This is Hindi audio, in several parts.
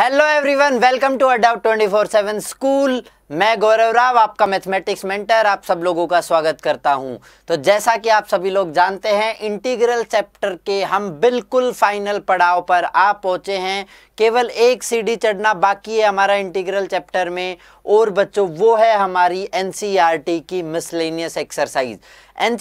हेलो एवरीवन वेलकम टू अडाउट 24/7 स्कूल मैं गौरव राव आपका मैथमेटिक्स मेंटर आप सब लोगों का स्वागत करता हूं तो जैसा कि आप सभी लोग जानते हैं इंटीग्रल चैप्टर के हम बिल्कुल फाइनल पड़ाव पर आ पहुंचे हैं केवल एक सीडी चढ़ना बाकी है हमारा इंटीग्रल चैप्टर में और बच्चों वो है हमारी एन e की मिसलेनियस एक्सरसाइज एन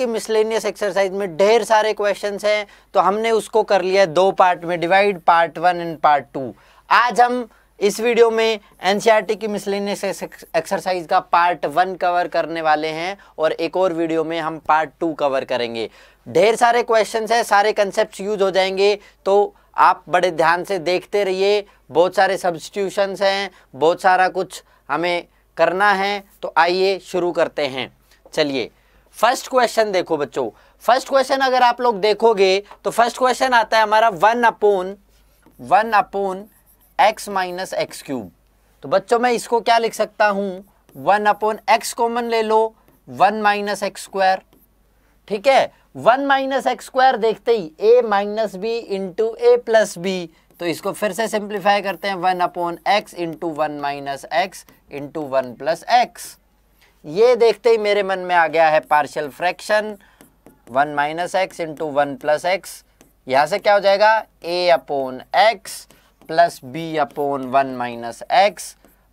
की मिसलेनियस एक्सरसाइज में ढेर सारे क्वेश्चन हैं तो हमने उसको कर लिया दो पार्ट में divide part one and part two आज हम इस वीडियो में एन e की मिसलिनियस एक्सरसाइज का पार्ट वन कवर करने वाले हैं और एक और वीडियो में हम पार्ट टू कवर करेंगे ढेर सारे क्वेश्चन हैं सारे कंसेप्ट यूज हो जाएंगे तो आप बड़े ध्यान से देखते रहिए बहुत सारे सब्सटीट्यूशंस हैं बहुत सारा कुछ हमें करना है तो आइए शुरू करते हैं चलिए फर्स्ट क्वेश्चन देखो बच्चों फर्स्ट क्वेश्चन अगर आप लोग देखोगे तो फर्स्ट क्वेश्चन आता है हमारा one upon one upon X minus X cube तो बच्चों मैं इसको क्या लिख सकता हूं वन अपॉन एक्स कॉमन ले लो वन माइनस एक्स स्क्वायर ठीक है वन माइनस एक्स स्क्वायर देखते ही A minus B into A plus B तो इसको फिर से सिंप्लीफाई करते हैं one upon X into one minus X into one plus X ये देखते ही मेरे मन में आ गया है partial fraction one minus X into one plus X यहां से क्या हो जाएगा A upon x plus B upon one minus X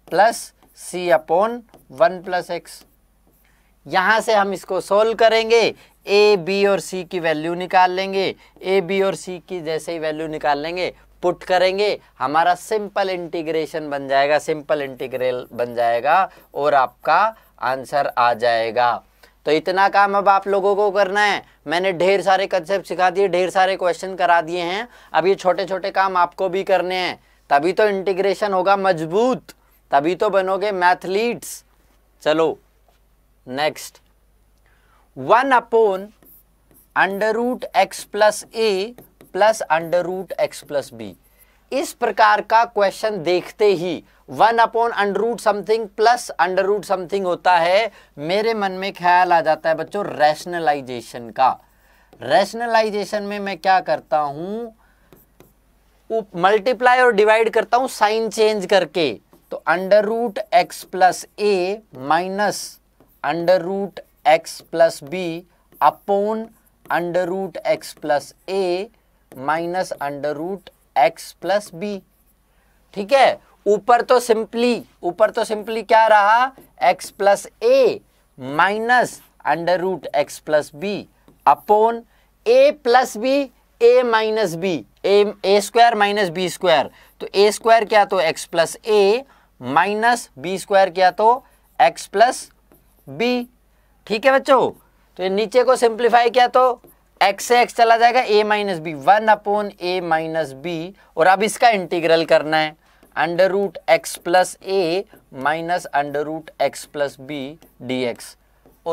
plus C upon one plus X यहाँ से हम इसको सोल्व करेंगे ए बी और सी की वैल्यू निकाल लेंगे ए बी और सी की जैसे ही वैल्यू निकाल लेंगे पुट करेंगे हमारा सिंपल इंटीग्रेशन बन जाएगा सिंपल इंटीग्रल बन जाएगा और आपका आंसर आ जाएगा तो इतना काम अब आप लोगों को करना है मैंने ढेर सारे कंसेप्ट सिखा दिए ढेर सारे क्वेश्चन करा दिए हैं अब ये छोटे छोटे काम आपको भी करने हैं तभी तो इंटीग्रेशन होगा मजबूत तभी तो बनोगे मैथलीट्स चलो next one upon under root x plus A plus under root x plus B इस प्रकार का क्वेश्चन देखते ही one upon under root something plus under root something होता है मेरे मन में ख्याल आ जाता है बच्चों रैशनलाइजेशन का रैशनलाइजेशन में मैं क्या करता हूं मल्टीप्लाई और डिवाइड करता हूं साइन चेंज करके तो अंडर रूट एक्स प्लस ए minus under root x plus B upon under root x plus ए minus under root x plus B ठीक है ऊपर तो सिंपली ऊपर तो सिंपली क्या रहा x plus A minus under root x plus B upon A plus B A minus B A A square minus B square तो ए स्क्वायर क्या तो एक्स प्लस ए माइनस बी स्क्वायर क्या तो एक्स प्लस बी ठीक है बच्चों तो ये नीचे को सिंप्लीफाई किया तो एक्स से एक्स चला जाएगा A minus B one upon A minus B और अब इसका इंटीग्रल करना है अंडर रूट एक्स प्लस ए minus under root x plus B D X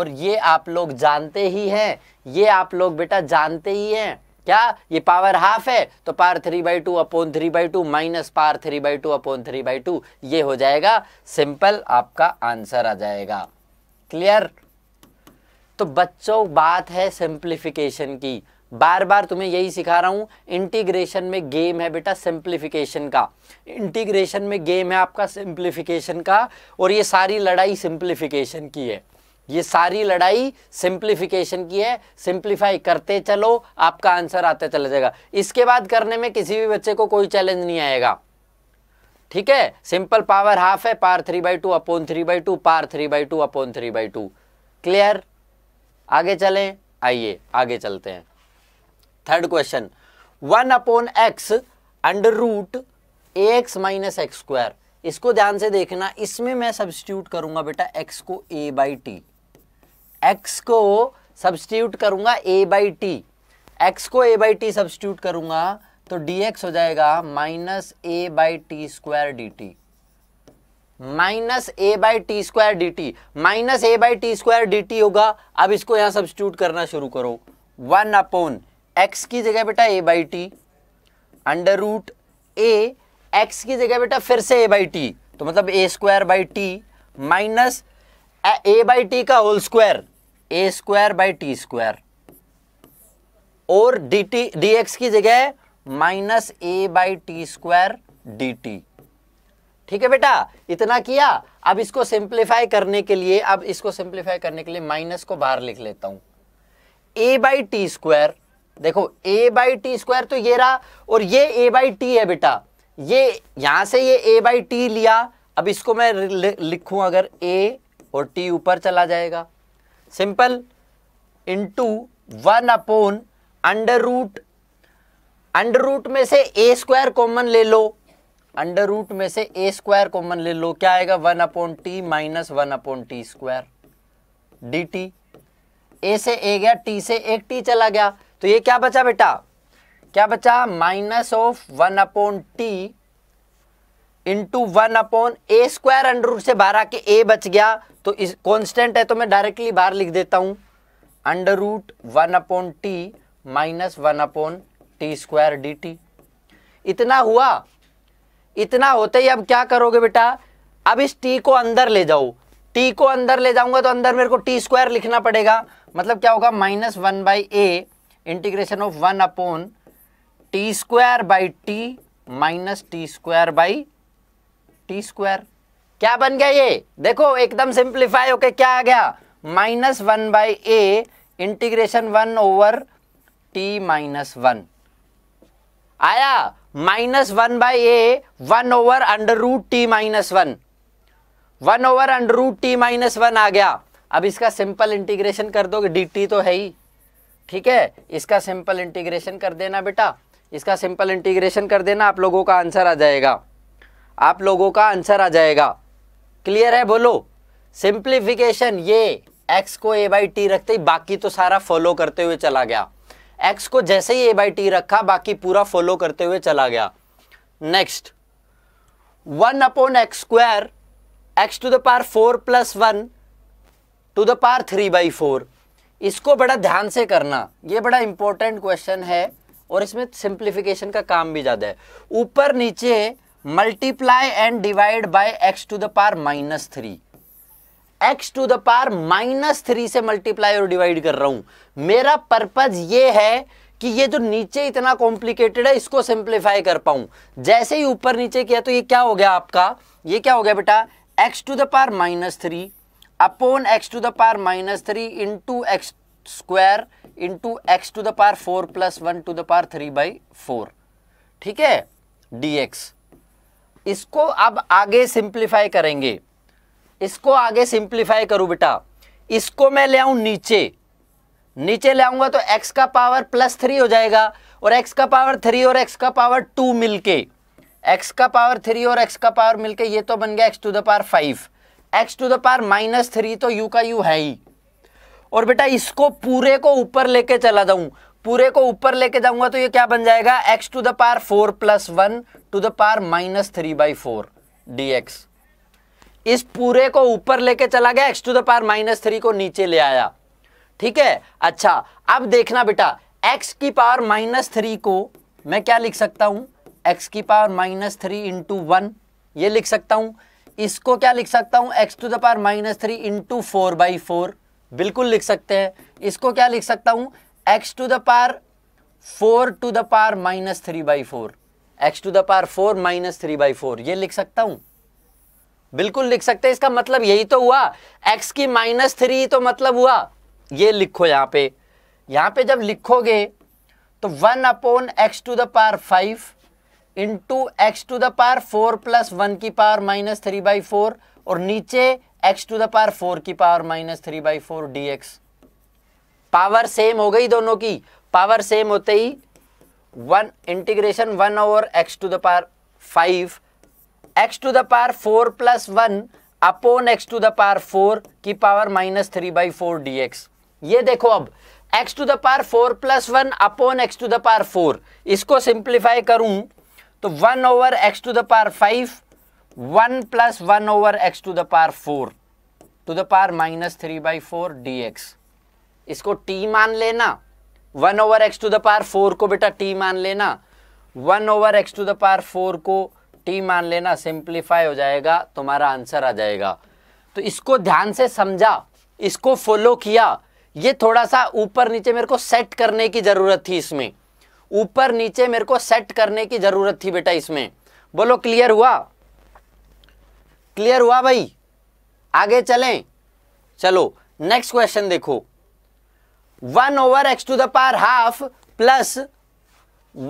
और ये आप लोग जानते ही हैं ये आप लोग बेटा जानते ही हैं क्या ये पावर हाफ है तो power three by two upon three by two minus power three by two upon three by two ये हो जाएगा सिंपल आपका आंसर आ जाएगा क्लियर तो बच्चों बात है सिंप्लीफिकेशन की बार बार तुम्हें यही सिखा रहा हूँ इंटीग्रेशन में गेम है बेटा सिंप्लीफिकेशन का इंटीग्रेशन में गेम है आपका सिंप्लीफिकेशन का और ये सारी लड़ाई सिंप्लीफिकेशन की है ये सारी लड़ाई सिंप्लीफिकेशन की है सिंप्लीफाई करते चलो आपका आंसर आते चला जाएगा इसके बाद करने में किसी भी बच्चे को कोई चैलेंज नहीं आएगा ठीक है सिंपल पावर हाफ है power three by two upon three by two power three by two upon three by two clear आगे चलें आइए आगे चलते हैं third question one upon X under root A X minus X square इसको ध्यान से देखना इसमें मैं सब्सटीट्यूट करूंगा बेटा एक्स को ए बाई टी एक्स को सब्सटीट्यूट करूंगा ए बाई टी एक्स को ए बाई टी सब्सटीट्यूट करूंगा तो डी एक्स हो जाएगा minus A by T square D T minus A by T square D T minus A by T square D T होगा अब इसको यहां सब्सटीट्यूट करना शुरू करो वन अपोन एक्स की जगह बेटा A by T under root A X की जगह बेटा फिर से ए बाई टी तो मतलब A square by T minus A by T का whole square A square by T square और डी टी डी एक्स की जगह minus A by T square D T ठीक है बेटा इतना किया अब इसको सिंप्लीफाई करने के लिए अब इसको सिंप्लीफाई करने के लिए माइनस को बाहर लिख लेता हूं ए बाई टी स्क्वायर देखो ए बाई टी स्क्वायर तो ये रहा और ये ए बाई टी है बेटा ये यहां से ये ए बाई टी लिया अब इसको मैं लिखूं अगर ए और टी ऊपर चला जाएगा simple into one upon under root under root में से ए स्क्वायर कॉमन ले लो अंडर रूट में से ए स्क्वायर कॉमन ले लो क्या आएगा one upon T minus one upon T square D T A से ए गया टी से एक टी चला गया तो ये क्या बचा बेटा क्या बचा minus of one upon T into one upon A square under root से बारह के ए बच गया तो इस कांस्टेंट है तो मैं डायरेक्टली बाहर लिख देता हूं under root one upon T minus one upon T square D T इतना हुआ इतना होते ही अब क्या करोगे बेटा अब इस टी को अंदर ले जाओ टी को अंदर ले जाऊंगा तो अंदर मेरे को टी स्क्वायर लिखना पड़ेगा मतलब क्या होगा minus one by A integration of one upon T square by T minus T square by T square क्या बन गया ये देखो एकदम सिंप्लीफाई होके क्या आ गया minus one by A integration one over T minus one आया minus one by A one over under root T minus one one over under root T minus one आ गया अब इसका सिंपल इंटीग्रेशन कर दोगे डी टी तो है ही ठीक है इसका सिंपल इंटीग्रेशन कर देना बेटा इसका सिंपल इंटीग्रेशन कर देना आप लोगों का आंसर आ जाएगा आप लोगों का आंसर आ जाएगा क्लियर है बोलो सिंप्लीफिकेशन ये एक्स को ए बाई टी रखते ही बाकी तो सारा फॉलो करते हुए चला गया एक्स को जैसे ही ए बाई टी रखा बाकी पूरा फॉलो करते हुए चला गया next one upon x square X to the power four plus one to the power three by four इसको बड़ा ध्यान से करना ये बड़ा इंपॉर्टेंट क्वेश्चन है और इसमें सिंप्लीफिकेशन का काम भी ज़्यादा है ऊपर नीचे multiply and divide by X to the power minus three X to the power minus three से मल्टीप्लाई और डिवाइड कर रहा हूं मेरा पर्पज ये है कि ये जो नीचे इतना कॉम्प्लिकेटेड है इसको सिंप्लीफाई कर पाऊं जैसे ही ऊपर नीचे किया तो ये क्या हो गया आपका ये क्या हो गया बेटा X to the power minus three upon x to the power minus three into x square into X to the power four plus one to the power three by four ठीक है एक्स इसको अब आगे सिंप्लीफाई करेंगे इसको आगे सिंप्लीफाई करूं बेटा इसको मैं ले आऊं नीचे नीचे ले आऊंगा तो x का पावर प्लस थ्री हो जाएगा और x का पावर थ्री और x का पावर टू मिलके x का पावर थ्री और x का पावर मिलके ये तो बन गया x to the power five X to the power minus three तो यू का यू है ही और बेटा इसको पूरे को ऊपर लेके चला जाऊं पूरे को ऊपर लेके जाऊंगा तो ये क्या बन जाएगा X to the power four plus one to the power minus three by four D X इस पूरे को ऊपर लेके चला गया x to the power minus three को नीचे ले आया ठीक है अच्छा अब देखना बेटा एक्स की पावर माइनस थ्री को मैं क्या लिख सकता हूं एक्स की power minus three into one ये लिख सकता हूं इसको क्या लिख सकता हूं X to the power minus three into four by four बिल्कुल लिख सकते हैं इसको क्या लिख सकता हूं X to the power four to the power minus three by four X to the power four minus three by four ये लिख सकता हूं बिल्कुल लिख सकते हैं इसका मतलब यही तो हुआ एक्स की माइनस थ्री तो मतलब हुआ ये लिखो यहां पे यहां पे जब लिखोगे तो one upon x to the power five into X to the power four plus one की power minus three by four और नीचे X to the power four की power minus three by four D X power same हो गई दोनों की पावर सेम होते ही one integration one over X to the power five X to the power four plus one upon x to the power four की power minus three by four D X ये देखो अब X to the power four plus one upon x to the power four इसको सिंप्लीफाई करूं तो one over X to the power five one plus one over X to the power four to the power minus three by four D X इसको टी मान लेना one over X to the power four को बेटा टी मान लेना one over X to the power four को टी मान लेना सिंप्लीफाई हो जाएगा तुम्हारा आंसर आ जाएगा तो इसको ध्यान से समझा इसको फॉलो किया ये थोड़ा सा ऊपर नीचे मेरे को सेट करने की ज़रूरत थी इसमें ऊपर नीचे मेरे को सेट करने की जरूरत थी बेटा इसमें बोलो क्लियर हुआ क्लियर हुआ भाई आगे चलें चलो नेक्स्ट क्वेश्चन देखो one over X to the power half plus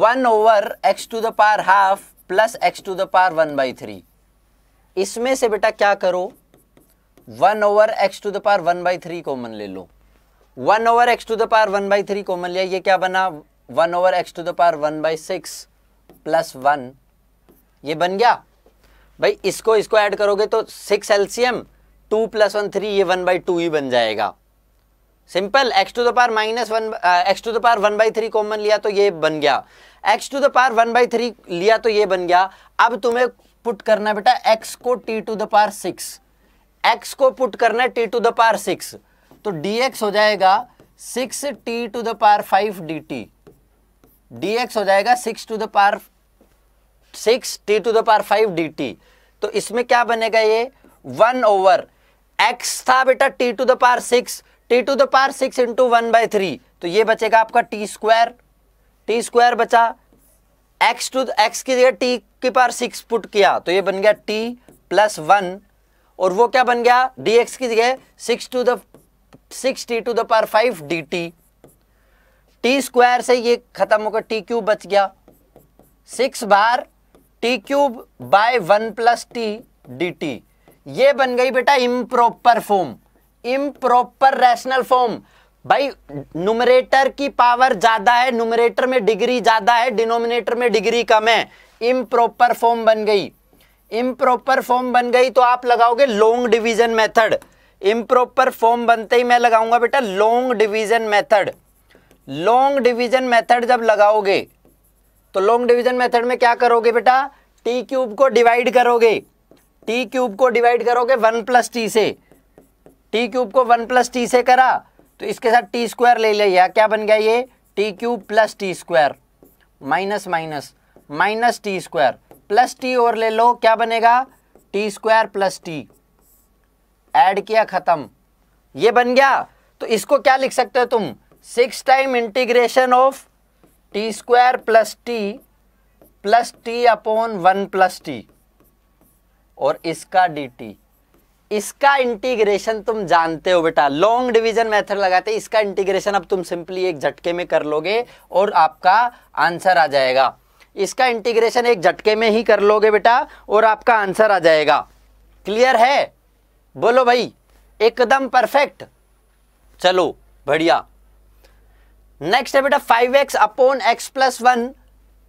one over X to the power half plus X to the power one by three इसमें से बेटा क्या करो one over X to the power one by three common ले लो one over X to the power one by three common लिया ये क्या बना one over X to the power one by six plus one ये बन गया भाई इसको इसको ऐड करोगे तो six LCM two plus one three ये वन बाई टू ही बन जाएगा simple X to the power minus one X to the power one by three common लिया तो ये बन गया x to the power one by three लिया तो ये बन गया अब तुम्हें पुट करना है बेटा एक्स को T to the power six X को पुट करना है T to the power six तो डी एक्स हो जाएगा six T to the power five D T D x हो जाएगा six to the power six T to the power five D T तो इसमें क्या बनेगा ये वन ओवर एक्स था बेटा T to the power six T to the power six into one by three तो ये बचेगा आपका टी स्क्वायर टी स्क्वायर बचा एक्स टू एक्स की जगह टी के पार सिक्स पुट किया तो ये बन गया टी प्लस वन और वो क्या बन गया डी एक्स की जगह six to the six T to the power five D t t square से ये खत्म होकर टी क्यूब बच गया सिक्स बार t cube by one plus t d t ये बन गई बेटा improper form improper rational form भाई नुमरेटर की पावर ज्यादा है नुमरेटर में डिग्री ज्यादा है डिनोमिनेटर में डिग्री कम है इम्प्रोपर फॉर्म बन गई इम्प्रोपर फॉर्म बन गई तो आप लगाओगे long division method improper form बनते ही मैं लगाऊंगा बेटा long division method long division method जब लगाओगे तो लॉन्ग डिवीजन मेथड में क्या करोगे बेटा टी क्यूब को डिवाइड करोगे टी क्यूब को डिवाइड करोगे वन प्लस टी से टी क्यूब को वन प्लस टी से करा तो इसके साथ टी स्क्वायर ले लिया क्या बन गया ये t cube plus t square minus minus minus T square plus t और ले लो क्या बनेगा t square plus t add किया ख़त्म ये बन गया तो इसको क्या लिख सकते हो तुम six time integration of t square plus t plus t upon one plus t और इसका डी इसका इंटीग्रेशन तुम जानते हो बेटा लॉन्ग डिवीजन मेथड लगाते हैं इसका इंटीग्रेशन अब तुम सिंपली एक झटके में कर लोगे और आपका आंसर आ जाएगा इसका इंटीग्रेशन एक झटके में ही कर लोगे बेटा और आपका आंसर आ जाएगा क्लियर है बोलो भाई एकदम परफेक्ट चलो बढ़िया नेक्स्ट है बेटा five x upon x plus one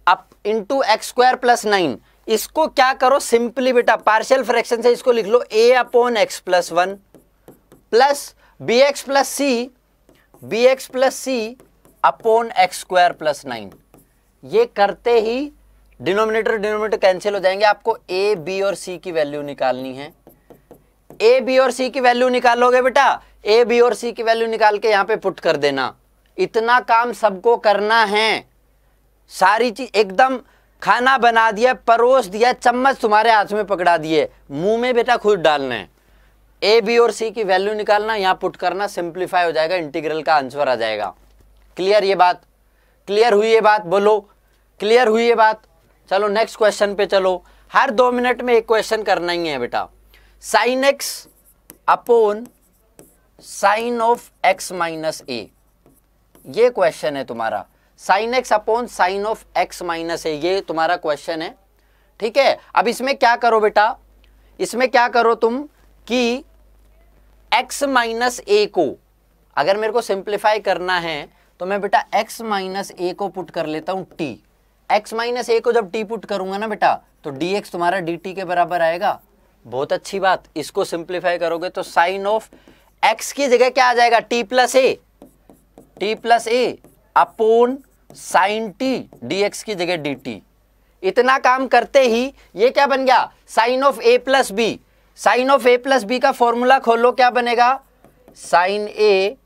up into x square plus nine इसको क्या करो सिंपली बेटा पार्शियल फ्रैक्शन से इसको लिख लो a upon x plus one plus b x plus c b x plus c upon x square plus nine ये करते ही डिनोमिनेटर डिनोमिनेटर कैंसिल हो जाएंगे आपको ए बी और सी की वैल्यू निकालनी है ए बी और सी की वैल्यू निकालोगे बेटा ए बी और सी की वैल्यू निकाल के यहाँ पे पुट कर देना इतना काम सबको करना है सारी चीज एकदम खाना बना दिया परोस दिया चम्मच तुम्हारे हाथ में पकड़ा दिए मुंह में बेटा खुद डालना है ए बी और सी की वैल्यू निकालना यहाँ पुट करना सिंप्लीफाई हो जाएगा इंटीग्रल का आंसर आ जाएगा क्लियर ये बात क्लियर हुई ये बात बोलो क्लियर हुई ये बात चलो नेक्स्ट क्वेश्चन पे चलो हर दो मिनट में एक क्वेश्चन करना ही है बेटा sine x upon sine of x minus a ये क्वेश्चन है तुम्हारा sine x upon sine of x minus a ये तुम्हारा क्वेश्चन है ठीक है अब इसमें क्या करो बेटा इसमें क्या करो तुम कि एक्स माइनस ए को अगर मेरे को सिंप्लीफाई करना है तो मैं बेटा एक्स माइनस ए को पुट कर लेता हूं टी एक्स माइनस ए को जब टी पुट करूंगा ना बेटा तो डी एक्स तुम्हारा डी टी के बराबर आएगा बहुत अच्छी बात इसको सिंप्लीफाई करोगे तो साइन ऑफ एक्स की जगह क्या आ जाएगा t plus a t plus a upon sine t d x की जगह डी टी इतना काम करते ही ये क्या बन गया sine of a plus b sine of a plus b का फॉर्मूला खोलो क्या बनेगा sine a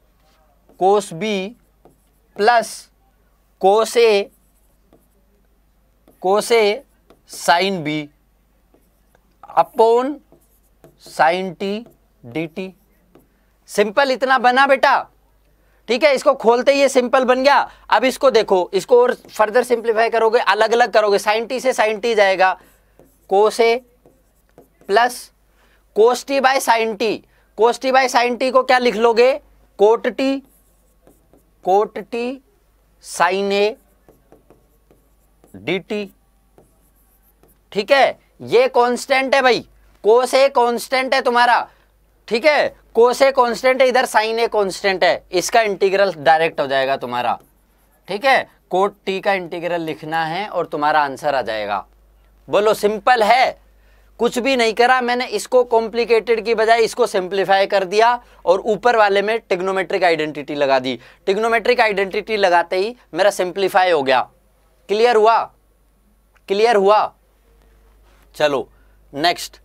cos b plus cos a cos a sine b upon sine t d t simple इतना बना बेटा ठीक है इसको खोलते ही ये सिंपल बन गया अब इसको देखो इसको और फर्दर सिंप्लीफाई करोगे अलग अलग करोगे साइन टी से साइन टी जाएगा को से plus cos t by sine t cos t by sine t को क्या लिख लोगे cot t cot t sine a d T ठीक है ये कांस्टेंट है भाई कोस ए कांस्टेंट है तुम्हारा ठीक है कोस ए कॉन्स्टेंट है इधर साइन ए कॉन्स्टेंट है इसका इंटीग्रल डायरेक्ट हो जाएगा तुम्हारा ठीक है कोट टी का इंटीग्रल लिखना है और तुम्हारा आंसर आ जाएगा बोलो सिंपल है कुछ भी नहीं करा मैंने इसको कॉम्प्लिकेटेड की बजाय इसको सिंप्लीफाई कर दिया और ऊपर वाले में टिग्नोमेट्रिक आइडेंटिटी लगा दी टिग्नोमेट्रिक आइडेंटिटी लगाते ही मेरा सिंप्लीफाई हो गया क्लियर हुआ क्लियर हुआ चलो next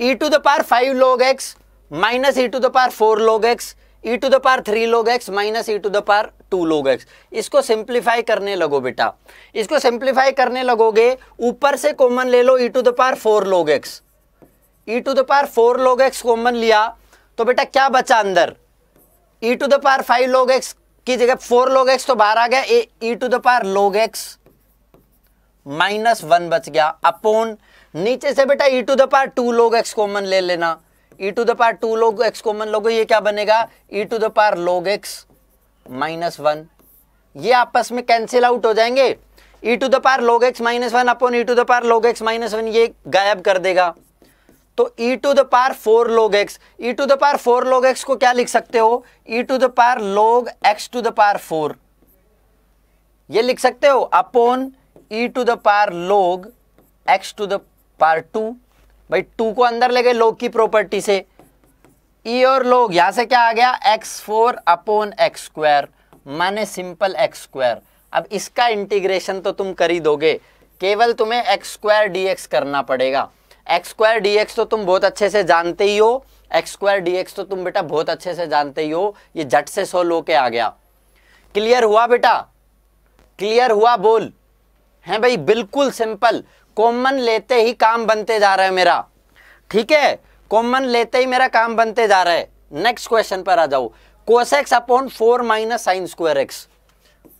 e to the power five log x minus e to the power four log x e to the power three log x minus e to the power two log x इसको सिंप्लीफाई करने लगो बेटा इसको सिंप्लीफाई करने लगोगे ऊपर से कॉमन ले लो e to the power four log x e to the power four log x common लिया तो बेटा क्या बचा अंदर e to the power five log x की जगह फोर लोग एक्स तो बाहर आ गया e to the power log x minus one बच गया अपोन नीचे से बेटा e to the power two log x common ले लेना e to the power two log x common लोगो ये क्या बनेगा ई to the power log x minus one ये आपस में कैंसिल आउट हो जाएंगे ई to the power log x minus one upon e to the power log x minus one ये गायब कर देगा तो e to the power four log x e to the power four log x को क्या लिख सकते हो ई to the power log x to the power four ये लिख सकते हो upon e to the power log x to the power two भाई टू को अंदर ले गए लोग की प्रॉपर्टी से ई e और लोग यहां से क्या आ गया x four upon x square माने सिंपल एक्स स्क्वायर अब इसका इंटीग्रेशन तो तुम कर ही दोगे केवल तुम्हें एक्स स्क्वायर डी एक्स करना पड़ेगा एक्स स्क्वायर डी एक्स तो तुम बहुत अच्छे से जानते ही हो एक्स स्क्वायर डी एक्स तो तुम बेटा बहुत अच्छे से जानते ही हो ये झट से सोल्व होके आ गया क्लियर हुआ बेटा क्लियर हुआ बोल है भाई बिल्कुल सिंपल कॉमन लेते ही काम बनते जा रहा है मेरा ठीक है कॉमन लेते ही मेरा काम बनते जा रहा है नेक्स्ट क्वेश्चन पर आ जाओ cos x upon four minus sine square x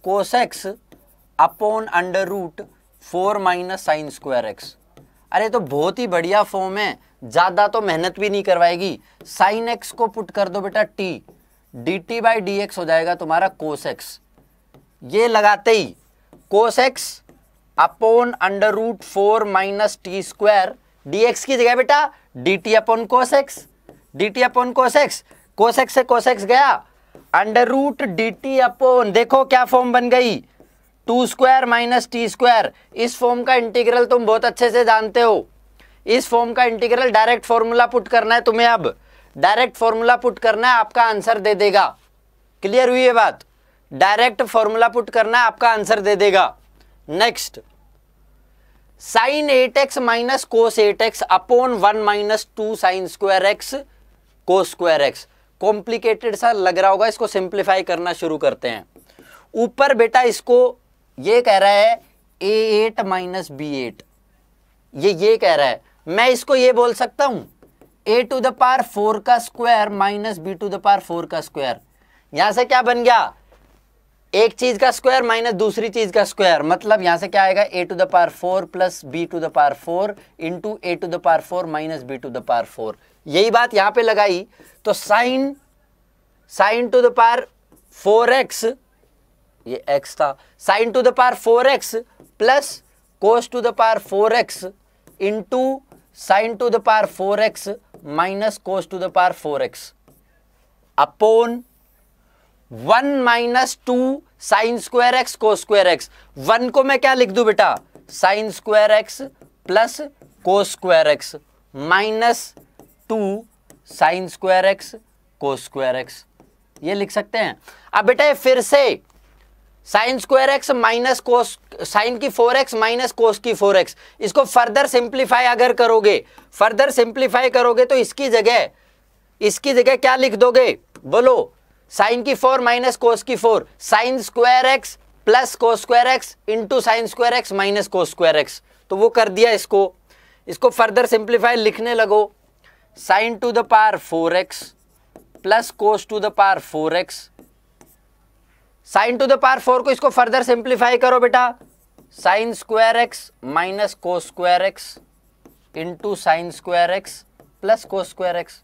cos x upon under root four minus sine square x अरे तो बहुत ही बढ़िया फॉर्म है ज़्यादा तो मेहनत भी नहीं करवाएगी साइन एक्स को पुट कर दो बेटा t d t by d x हो जाएगा तुम्हारा कोसेक्स ये लगाते ही cos x upon under root four minus T square d x की जगह बेटा d t upon cos x d t upon cos x cos x से कोस एक्स गया under root d t upon देखो क्या फॉर्म बन गई two square minus T square इस फॉर्म का इंटीग्रल तुम बहुत अच्छे से जानते हो इस फॉर्म का इंटीग्रल डायरेक्ट फॉर्मूला पुट करना है तुम्हें अब डायरेक्ट फॉर्मूला पुट करना है आपका आंसर दे देगा क्लियर हुई है बात डायरेक्ट फॉर्मूला पुट करना है आपका आंसर दे देगा next sine eight x minus cos eight x upon one minus two sine square x cos square x complicated सा लग रहा होगा इसको सिंप्लीफाई करना शुरू करते हैं ऊपर बेटा इसको ये कह रहा है a eight minus b eight ये ये कह रहा है मैं इसको ये बोल सकता हूं a to the power four का square minus b to the power four का स्क्वायर यहां से क्या बन गया एक चीज का स्क्वायर माइनस दूसरी चीज का स्क्वायर मतलब यहां से क्या आएगा a to the power four plus b to the power four into a to the power four minus b to the power four यही बात यहां पे लगाई तो sine sine to the power four x ये एक्स था sine to the power four x plus cos to the power four x into sine to the power four x minus cos to the power four x upon one minus two sine square x cos square x one को मैं क्या लिख दू बेटा sine square x plus cos square x minus two sine square x cos square x ये लिख सकते हैं अब बेटा फिर से sine square x minus cos sine की फोर एक्स माइनस कोस की फोर एक्स इसको फर्दर सिंप्लीफाई अगर करोगे फर्दर सिंप्लीफाई करोगे तो इसकी जगह इसकी जगह क्या लिख दोगे बोलो साइन की फोर माइनस कोस की four sine square x plus cos square x into sine square x minus cos square x तो वो कर दिया इसको इसको फर्दर सिंप्लीफाई लिखने लगो sine to the power four x plus cos to the power four x sine to the power four को इसको फर्दर सिंप्लीफाई करो बेटा sine square x minus cos square x into sine square x plus cos square x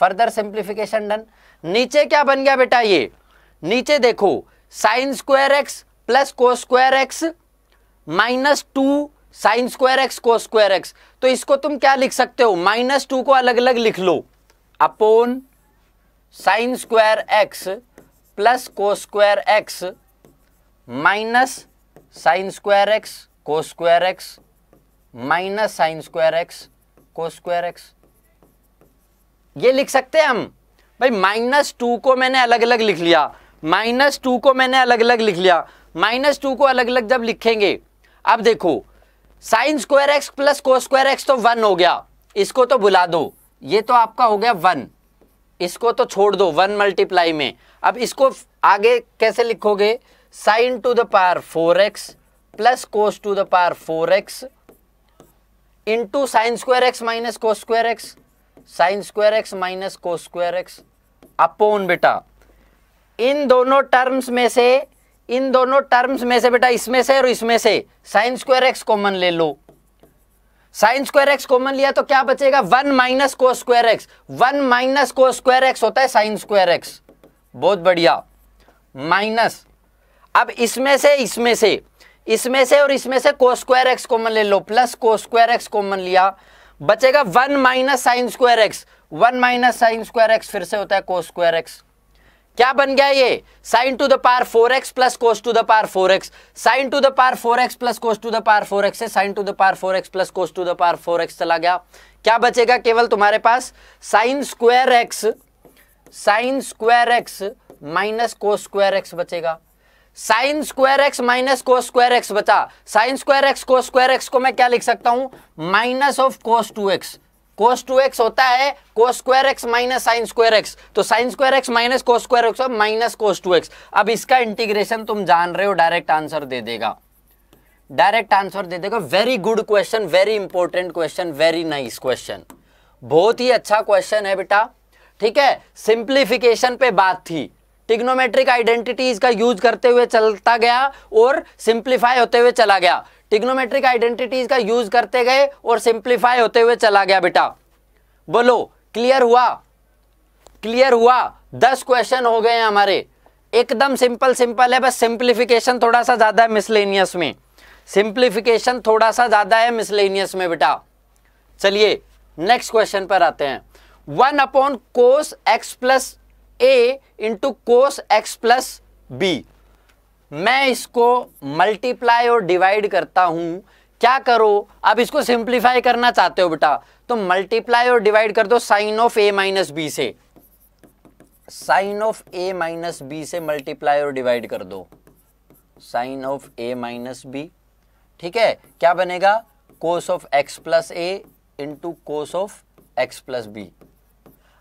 further simplification done नीचे क्या बन गया बेटा ये नीचे देखो sine square x plus cos square x minus two sine square x cos square x तो इसको तुम क्या लिख सकते हो माइनस टू को अलग अलग लिख लो upon sine square x plus cos square x minus sine square x cos square x minus sine square x cos square x ये लिख सकते हैं हम भाई माइनस टू को मैंने अलग अलग लिख लिया माइनस टू को मैंने अलग अलग लिख लिया माइनस टू को अलग अलग जब लिखेंगे अब देखो sine square x plus cos square x तो वन हो गया इसको तो बुला दो ये तो आपका हो गया वन इसको तो छोड़ दो वन मल्टीप्लाई में अब इसको आगे कैसे लिखोगे sine to the power four x plus cos to the power four x into sine square x minus cos square x sine square x minus cos square x upon बेटा इन दोनों टर्म्स में से इन दोनों टर्म्स में से बेटा इसमें से और इसमें से साइन स्क्वायर एक्स कॉमन ले लो साइन स्क्वायर एक्स कॉमन लिया तो क्या बचेगा one minus cos square x one minus cos square x होता है साइन स्क्वायर एक्स बहुत बढ़िया माइनस अब इसमें से इसमें से इसमें से और इसमें से को स्क्वायर एक्स कॉमन ले लो plus cos square x common लिया बचेगा one minus sine square x one minus sine square x फिर से होता है कोस स्क्वायर एक्स क्या बन गया ये sine to the power four x plus cos to the power four x sine to the power four x plus cos to the power four x है sine to the power four x plus cos to the power four x चला गया क्या बचेगा केवल तुम्हारे पास sine square x sine square x minus cos square x बचेगा sine square x minus cos square x बचा sign square x cos square x को मैं क्या लिख सकता हूं minus of cos two x cos two x होता है cos square x minus sine square x तो sine square x minus cos square x minus cos two x अब इसका इंटीग्रेशन तुम जान रहे हो डायरेक्ट आंसर दे देगा डायरेक्ट आंसर दे देगा very good question very important question very nice question बहुत ही अच्छा क्वेश्चन है बेटा ठीक है सिंप्लीफिकेशन पे बात थी टिग्नोमेट्रिक आइडेंटिटीज का यूज करते हुए चलता गया और सिंप्लीफाई होते हुए चला गया टिग्नोमेट्रिक आइडेंटिटीज का यूज करते गए और सिंप्लीफाई होते हुए चला गया बेटा बोलो क्लियर हुआ क्लियर हुआ दस क्वेश्चन हो गए हैं हमारे एकदम सिंपल सिंपल है बस सिंप्लीफिकेशन थोड़ा सा ज़्यादा है मिसलेनियस में सिंप्लीफिकेशन थोड़ा सा ज़्यादा है मिसलेनियस में बेटा चलिए नेक्स्ट क्वेश्चन पर आते हैं one upon cos x plus a into cos x plus b मैं इसको मल्टीप्लाई और डिवाइड करता हूँ क्या करो अब इसको सिंप्लीफाई करना चाहते हो बेटा तो मल्टीप्लाई और डिवाइड कर दो sine of A minus b से sine of A minus b से मल्टीप्लाई और डिवाइड कर दो sine of A minus b ठीक है क्या बनेगा cos of x plus a into cos of x plus b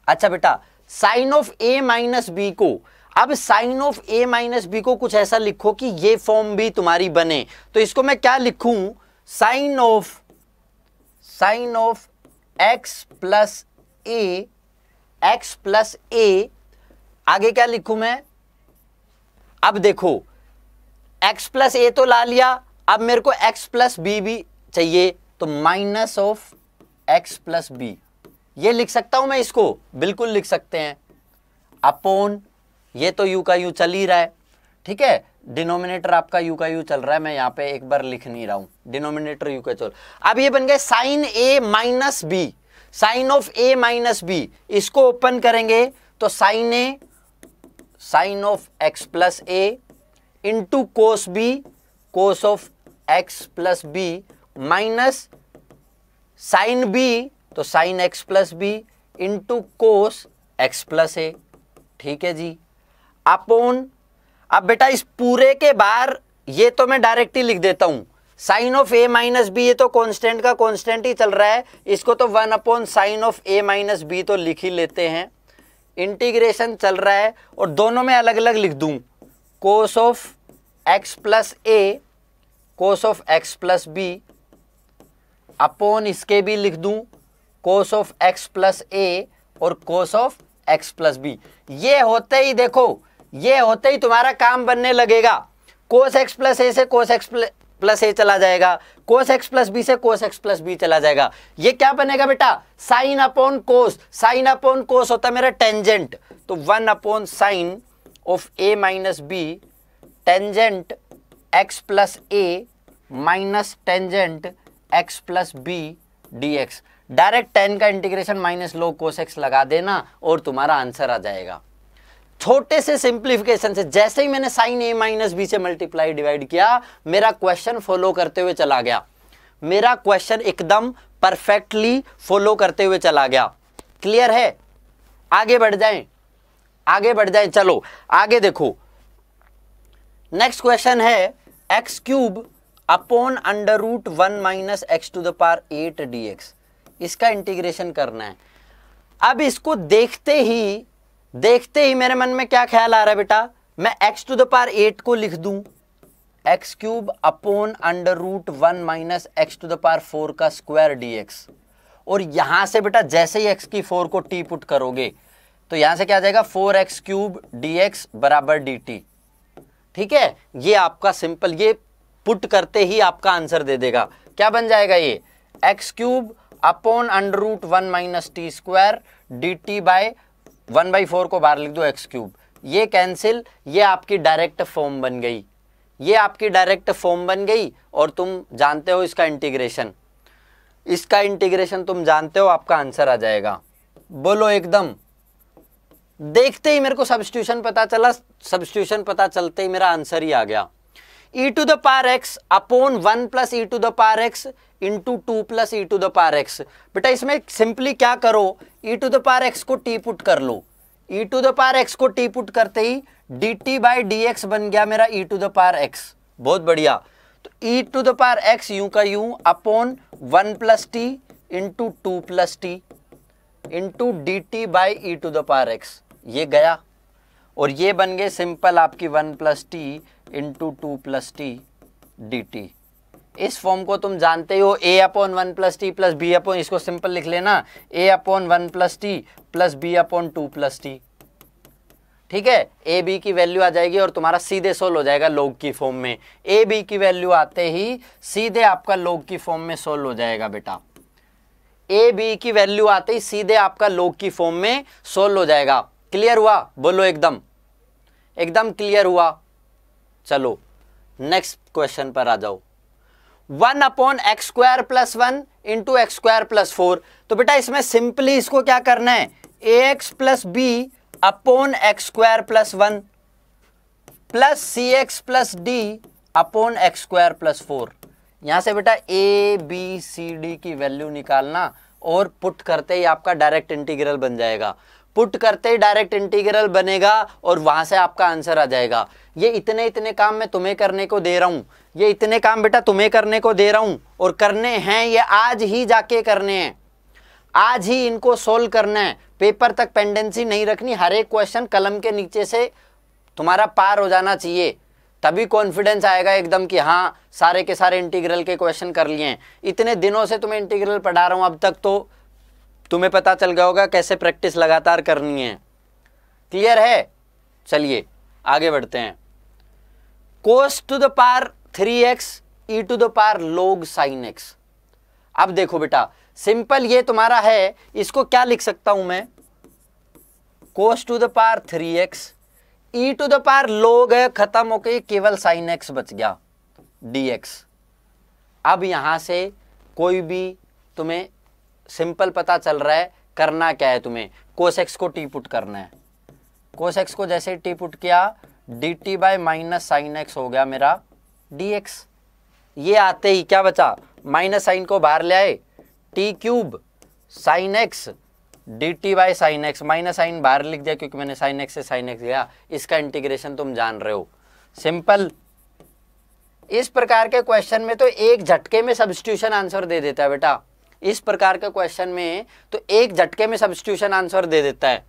अच्छा बेटा sine of A minus b को अब sine of A minus b को कुछ ऐसा लिखो कि ये फॉर्म भी तुम्हारी बने तो इसको मैं क्या लिखूं sine of sine of x plus a x plus a आगे क्या लिखूं मैं अब देखो एक्स प्लस ए तो ला लिया अब मेरे को एक्स प्लस बी भी चाहिए तो minus of x plus b ये लिख सकता हूं मैं इसको बिल्कुल लिख सकते हैं अपोन ये तो यू का यू चल ही रहा है ठीक है डिनोमिनेटर आपका यू का यू चल रहा है मैं यहां पे एक बार लिख नहीं रहा हूं डिनोमिनेटर यू का चल अब ये बन गए sine a minus b sine of A minus b इसको ओपन करेंगे तो sine a sine of x plus a into cos b cos of x plus b minus sine b तो sine x plus b into cos x plus a ठीक है जी अपोन अब बेटा इस पूरे के बाहर ये तो मैं डायरेक्टली लिख देता हूँ sine of A minus b ये तो कांस्टेंट का कांस्टेंट ही चल रहा है इसको तो one upon sine of A minus b तो लिख ही लेते हैं इंटीग्रेशन चल रहा है और दोनों में अलग अलग लिख दूँ cos of x plus a cos of x plus B upon इसके भी लिख दूँ cos of x plus a और cos of x plus b ये होते ही देखो ये होते ही तुम्हारा काम बनने लगेगा कोस एक्स प्लस ए से कोस एक्स प्लस ए चला जाएगा कोस एक्स प्लस बी से कोस एक्स प्लस बी चला जाएगा ये क्या बनेगा बेटा sine upon cos sine upon cos होता है मेरा टेंजेंट तो one upon sine of A minus b tangent x plus A minus tangent x plus B D x direct tan का integration minus log cos x लगा देना और तुम्हारा आंसर आ जाएगा छोटे से सिंप्लीफिकेशन से जैसे ही मैंने साइन ए माइनस बी से मल्टीप्लाई डिवाइड किया मेरा क्वेश्चन फॉलो करते हुए चला गया मेरा क्वेश्चन एकदम परफेक्टली फॉलो करते हुए चला गया क्लियर है आगे बढ़ जाएं आगे बढ़ जाएं चलो आगे देखो नेक्स्ट क्वेश्चन है x cube upon under root one minus x to the power eight d इसका इंटीग्रेशन करना है अब इसको देखते ही देखते ही मेरे मन में क्या ख्याल आ रहा है बेटा मैं x to the power eight को लिख दूं x cube upon under root one minus x to the power four का स्क्वायर डीएक्स और यहां से बेटा जैसे ही एक्स की फोर को टी पुट करोगे तो यहां से क्या जाएगा फोर एक्स क्यूब डी बराबर डी टी ठीक है ये आपका सिंपल ये पुट करते ही आपका आंसर दे देगा क्या बन जाएगा ये x cube upon under root one minus T square D t by one by four को बाहर लिख दो एक्स क्यूब ये कैंसिल ये आपकी डायरेक्ट फॉर्म बन गई ये आपकी डायरेक्ट फॉर्म बन गई और तुम जानते हो इसका इंटीग्रेशन इसका इंटीग्रेशन तुम जानते हो आपका आंसर आ जाएगा बोलो एकदम देखते ही मेरे को सब्सिट्यूशन पता चला सब्सिट्यूशन पता चलते ही मेरा आंसर ही आ गया e to the power x upon one plus e to the power x into two plus e to the power x बेटा इसमें सिंपली क्या करो e to the power x को टी पुट कर लो e to the power x को टी पुट करते ही d t by d x बन गया मेरा e to the power x बहुत बढ़िया तो e to the power x you का u upon one plus t into two plus t into d t by e to the power x ये गया और ये बन गए सिंपल आपकी one plus t into two plus t d t इस फॉर्म को तुम जानते हो a upon one plus t plus B upon इसको सिंपल लिख लेना a upon one plus t plus B upon two plus t ठीक है ए बी की वैल्यू आ जाएगी और तुम्हारा सीधे सोल्व हो जाएगा लोग की फॉर्म में ए बी की वैल्यू आते ही सीधे आपका लोग की फॉर्म में सोल्व हो जाएगा बेटा ए बी की वैल्यू आते ही सीधे आपका लोग की फॉर्म में सोल्व हो जाएगा क्लियर हुआ बोलो एकदम एकदम क्लियर हुआ चलो नेक्स्ट क्वेश्चन पर आ जाओ one upon x square plus one into x square plus four तो बेटा इसमें सिंपली इसको क्या करना है a x plus B upon x square plus one plus c x plus d upon x square plus four यहां से बेटा ए बी सी डी की वैल्यू निकालना और पुट करते ही आपका डायरेक्ट इंटीग्रल बन जाएगा पुट करते ही डायरेक्ट इंटीग्रल बनेगा और वहां से आपका आंसर आ जाएगा ये इतने इतने काम मैं तुम्हें करने को दे रहा हूं ये इतने काम बेटा तुम्हें करने को दे रहा हूं और करने हैं ये आज ही जाके करने हैं आज ही इनको सोल्व करना है पेपर तक पेंडेंसी नहीं रखनी हर एक क्वेश्चन कलम के नीचे से तुम्हारा पार हो जाना चाहिए तभी कॉन्फिडेंस आएगा एकदम कि हाँ सारे के सारे इंटीग्रल के क्वेश्चन कर लिए हैं इतने दिनों से तुम्हें इंटीग्रल पढ़ा रहा हूँ अब तक तो तुम्हें पता चल गया होगा कैसे प्रैक्टिस लगातार करनी है क्लियर है चलिए आगे बढ़ते हैं cos to the power three x e to the power log sine x अब देखो बेटा सिंपल ये तुम्हारा है इसको क्या लिख सकता हूं मैं cos to the power three x e to the power log है खत्म हो गई केवल साइन एक्स बच गया डी एक्स अब यहां से कोई भी तुम्हें सिंपल पता चल रहा है करना क्या है तुम्हें कोसेक्स को टी पुट करना है कोशेक्स को जैसे टी पुट किया d t by minus sine x हो गया मेरा डी एक्स ये आते ही क्या बचा माइनस साइन को बाहर ले आए t cube sine x d t by sine x minus sine बाहर लिख दिया क्योंकि मैंने साइन एक्स से साइन एक्स लिया इसका इंटीग्रेशन तुम जान रहे हो सिंपल इस प्रकार के क्वेश्चन में तो एक झटके में सब्सटीट्यूशन आंसर दे देता है बेटा इस प्रकार के क्वेश्चन में तो एक झटके में सब्सटीट्यूशन आंसर दे देता है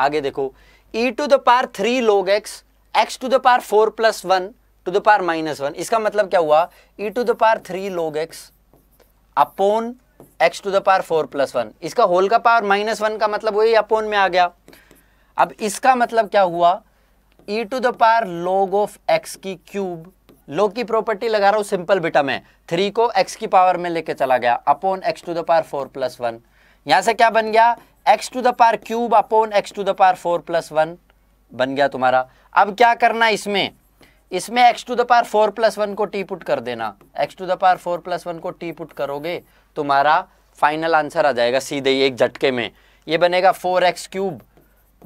आगे देखो e to the power three log x x to the power four plus one to the power minus one इसका मतलब क्या हुआ e to the power three log x upon x to the power four plus one इसका होल का पावर माइनस वन का मतलब वही अपोन में आ गया अब इसका मतलब क्या हुआ e to the power log of x की क्यूब लो की प्रॉपर्टी लगा रहा हूं सिंपल बेटा मैं थ्री को एक्स की पावर में लेके चला गया upon x to the power four plus one यहां से क्या बन गया x to the power cube upon x to the power four plus one बन गया तुम्हारा अब क्या करना इसमें इसमें x to the power four plus one को टी पुट कर देना x to the power four plus one को टी पुट करोगे तुम्हारा फाइनल आंसर आ जाएगा सीधे ही एक झटके में ये बनेगा फोर एक्स क्यूब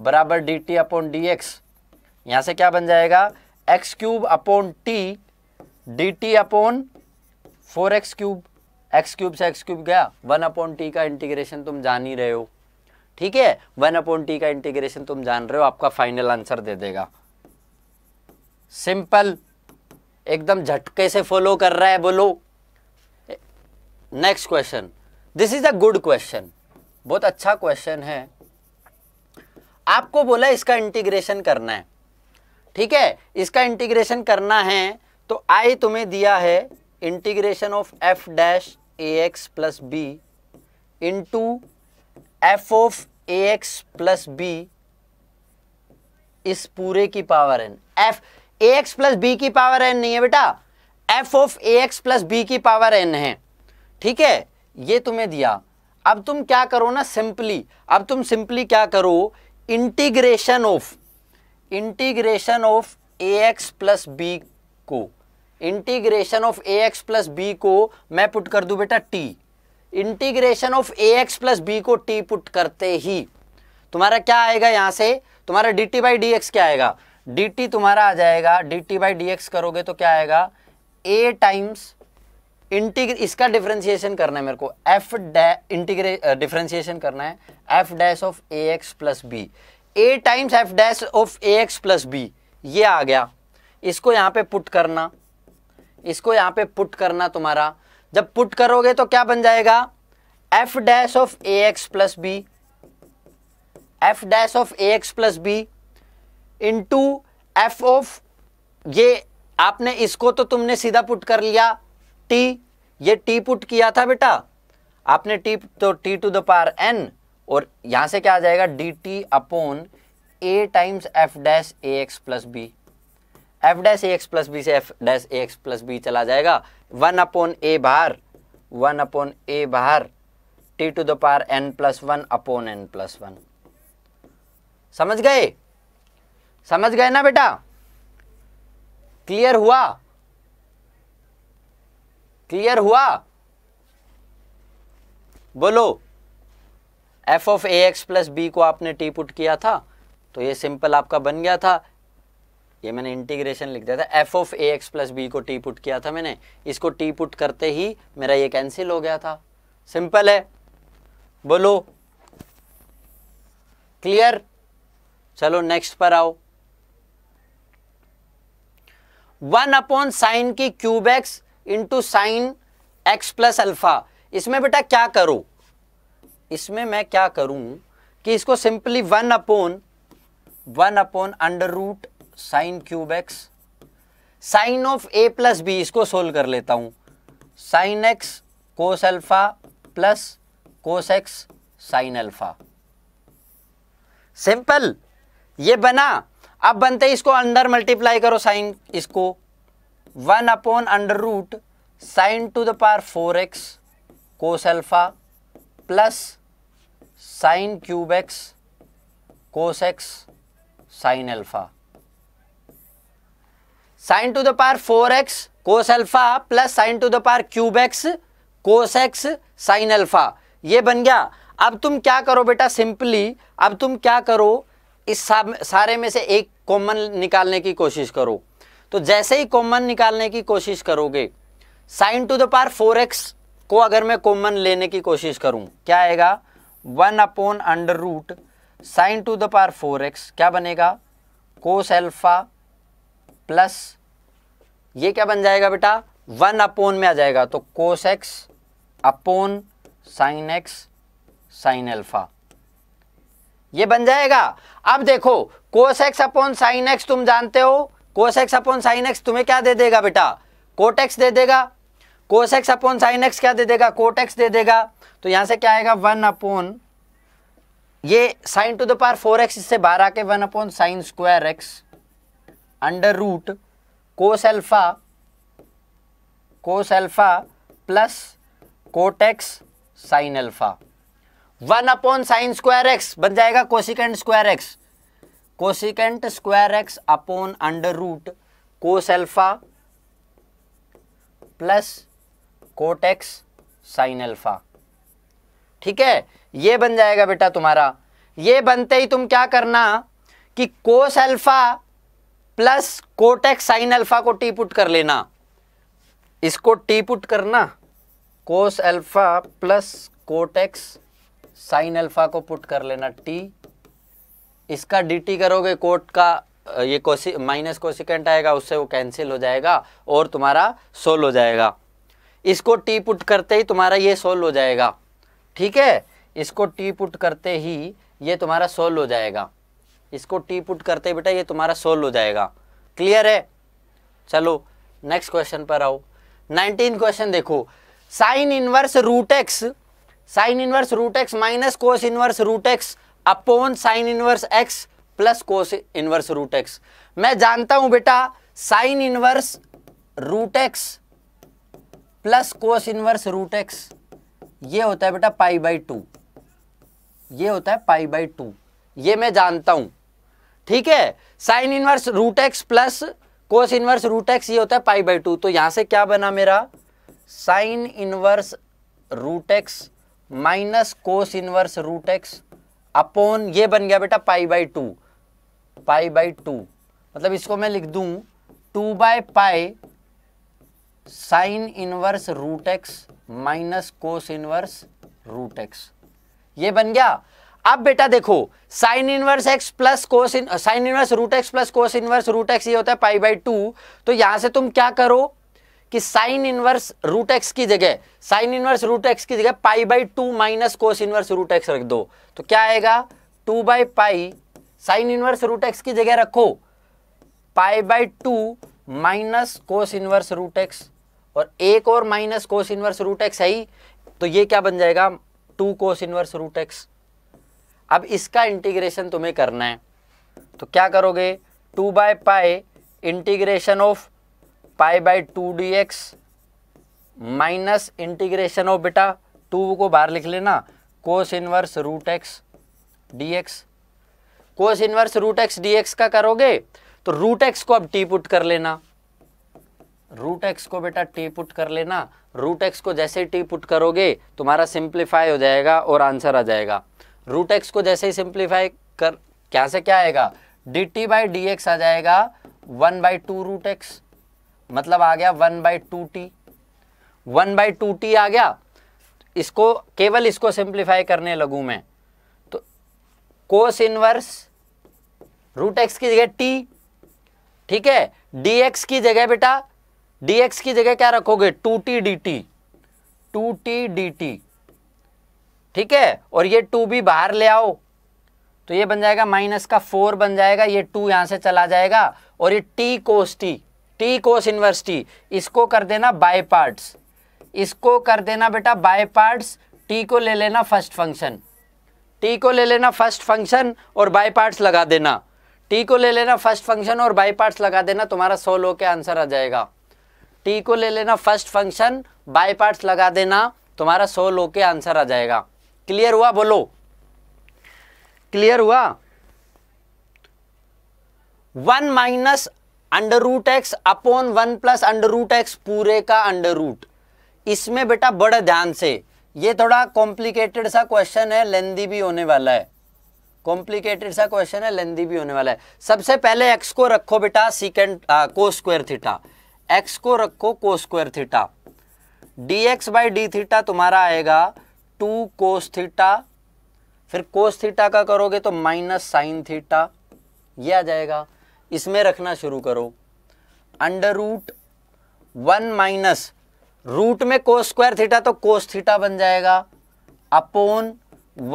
बराबर d t upon d x यहां से क्या बन जाएगा x cube upon t d t upon four x cube x cube से एक्स क्यूब गया वन अपॉन टी का इंटीग्रेशन तुम जान ही रहे हो ठीक है वन अपॉन टी का इंटीग्रेशन तुम जान रहे हो आपका फाइनल आंसर दे देगा सिंपल एकदम झटके से फॉलो कर रहा है बोलो next question this is a good question बहुत अच्छा क्वेश्चन है आपको बोला इसका इंटीग्रेशन करना है ठीक है इसका इंटीग्रेशन करना है तो आई तुम्हें दिया है integration of f dash a x plus b into f of a x plus B इस पूरे की power n f a x plus b की पावर एन नहीं है बेटा f of a x plus b की पावर एन है ठीक है ये तुम्हें दिया अब तुम क्या करो ना सिंपली अब तुम सिंपली क्या करो integration of integration of a x plus b को integration of a x plus b को मैं पुट कर दू बेटा t integration of a x plus b को टी पुट करते ही तुम्हारा क्या आएगा यहाँ से तुम्हारा d t by d x क्या आएगा डी टी तुम्हारा आ जाएगा d t by d x करोगे तो क्या आएगा ए टाइम्स इंटीग्र इसका डिफ्रेंसिएशन करना है मेरे को एफ डै इंटीग्रे डिफ्रेंसिएशन करना है f dash of a x plus B a times f dash of a x plus b ये आ गया इसको यहाँ पे पुट करना इसको यहां पे पुट करना तुम्हारा जब पुट करोगे तो क्या बन जाएगा f dash of a x plus b f dash of a x plus b into f of ये आपने इसको तो तुमने सीधा पुट कर लिया टी ये टी पुट किया था बेटा आपने टी तो t to the power n और यहां से क्या आ जाएगा d t upon a times f dash a x plus b f dash a x plus b से f dash a x plus b चला जाएगा वन अपॉन ए बाहर वन अपोन ए बाहर t to the power n plus one upon n plus one समझ गए समझ गए ना बेटा क्लियर हुआ क्लियर हुआ बोलो f of a x plus b को आपने टी पुट किया था तो ये सिंपल आपका बन गया था ये मैंने इंटीग्रेशन लिख दिया था f of a x plus b को टी पुट किया था मैंने इसको टी पुट करते ही मेरा ये कैंसिल हो गया था सिंपल है बोलो क्लियर चलो नेक्स्ट पर आओ वन अपॉन साइन की cube x into sine x plus alpha इसमें बेटा क्या करो इसमें मैं क्या करूं कि इसको simply one upon one upon under root sine cube x sine of a plus b इसको सोल्व कर लेता हूं sine x cos alpha plus cos x sine alpha simple ये बना अब बनते इसको अंडर मल्टीप्लाई करो साइन इसको one upon under root sine to the power four x cos alpha plus sine cube x cos x sine alpha sine to the power four x cos alpha plus sine to the power cube x cos x sine alpha ये बन गया अब तुम क्या करो बेटा सिंपली अब तुम क्या करो इस सारे में से एक कॉमन निकालने की कोशिश करो तो जैसे ही कॉमन निकालने की कोशिश करोगे sine to the power four x को अगर मैं कॉमन लेने की कोशिश करूं क्या आएगा one upon under root sine to the power four x क्या बनेगा कोस एल्फा प्लस ये क्या बन जाएगा बेटा वन अपोन में आ जाएगा तो cos x upon sine x sine alpha ये बन जाएगा अब देखो cos x upon sine x तुम जानते हो cos x upon sine x तुम्हें क्या दे देगा बेटा कोटेक्स दे देगा cos x upon sine x क्या दे देगा कोटेक्स दे देगा तो यहां से क्या आएगा वन अपोन ये sine to the power four x इससे बारह के one upon sine square x under root cos alpha cos alpha plus cot x sine alpha one upon sine square x बन जाएगा cosecant square x cosecant square x upon under root cos alpha plus cot x sine alpha ठीक है ये बन जाएगा बेटा तुम्हारा ये बनते ही तुम क्या करना कि cos alpha plus cot x sine alpha को टी पुट कर लेना इसको टी पुट करना cos alpha plus cot x sine alpha को पुट कर लेना टी इसका डीटी करोगे कोट का ये कोसी माइनस कोसिकेंट आएगा उससे वो कैंसिल हो जाएगा और तुम्हारा सोल्व हो जाएगा इसको टी पुट करते ही तुम्हारा ये सोल्व हो जाएगा ठीक है इसको टी पुट करते ही ये तुम्हारा सोल्व हो जाएगा इसको टी पुट करते बेटा ये तुम्हारा सोल्व हो जाएगा क्लियर है चलो नेक्स्ट क्वेश्चन पर आओ नाइनटीन क्वेश्चन देखो sine inverse root x sine inverse root x minus cos inverse root x upon sine inverse x plus cos inverse root x मैं जानता हूं बेटा sine inverse root x plus cos inverse root x ये होता है बेटा पाई बाई टू ये होता है पाई बाई टू ये मैं जानता हूं ठीक है sine inverse root x plus cos inverse root x ये होता है पाई बाई टू तो यहां से क्या बना मेरा sine inverse root x minus cos inverse root x upon ये बन गया बेटा pi by two pi by two मतलब इसको मैं लिख दू two by pi sine inverse root x minus cos inverse root x ये बन गया अब बेटा देखो sine inverse x plus cos इन sine inverse root x plus cos inverse root x ये होता है पाई बाई टू तो यहां से तुम क्या करो कि साइन इनवर्स रूट एक्स की जगह साइन इनवर्स रूट एक्स की जगह pi by two minus cos inverse root x रख दो तो क्या आएगा two by pi sine inverse root x की जगह रखो pi by two minus cos inverse root x और एक और minus cos inverse root x है ही तो ये क्या बन जाएगा two cos inverse root x अब इसका इंटीग्रेशन तुम्हें करना है तो क्या करोगे two by pi integration of pi by two d x minus integration of बेटा टू को बाहर लिख लेना cos inverse root x d x cos inverse root x d x का करोगे तो रूट एक्स को अब टी पुट कर लेना रूट एक्स को बेटा टी पुट कर लेना रूट एक्स को जैसे टी पुट करोगे तुम्हारा सिंप्लीफाई हो जाएगा और आंसर आ जाएगा रूट एक्स को जैसे ही सिंप्लीफाई कर क्या से क्या आएगा d t by d x आ जाएगा one by two root x मतलब आ गया one by two t one by two t आ गया इसको केवल इसको सिंप्लीफाई करने लगू मैं तो कोस इनवर्स रूट एक्स की जगह टी ठीक है डी एक्स की जगह बेटा डी एक्स की जगह क्या रखोगे two t d t two t d T ठीक है और ये टू भी बाहर ले आओ तो ये बन जाएगा माइनस का फोर बन जाएगा ये टू यहाँ से चला जाएगा और ये t cos t t cos inverse t इसको कर देना बाय पार्ट्स इसको कर देना बेटा बाय पार्ट्स टी को ले लेना फर्स्ट फंक्शन टी को ले लेना फर्स्ट फंक्शन और बाय पार्ट्स लगा देना टी को ले लेना फर्स्ट फंक्शन और बायपार्ट्स पार्ट्स लगा देना तुम्हारा सोल होके आंसर आ जाएगा टी को ले लेना फर्स्ट फंक्शन बायपार्ट्स पार्ट्स लगा देना तुम्हारा सोल होके आंसर आ जाएगा क्लियर हुआ बोलो क्लियर हुआ one minus under root x upon one plus under root x पूरे का अंडर रूट इसमें बेटा बड़े ध्यान से ये थोड़ा कॉम्प्लिकेटेड सा क्वेश्चन है लेंदी भी होने वाला है कॉम्प्लिकेटेड सा क्वेश्चन है लेंदी भी होने वाला है सबसे पहले एक्स को रखो बेटा सीकेंड को स्क्वायर थीटा एक्स को रखो cos square theta d x by d theta तुम्हारा आएगा टू कोस थीटा फिर कोस थीटा का करोगे तो माइनस साइन थीटा ये आ जाएगा इसमें रखना शुरू करो under root one minus root में कोस स्क्वायर थीटा तो कोस थीटा बन जाएगा upon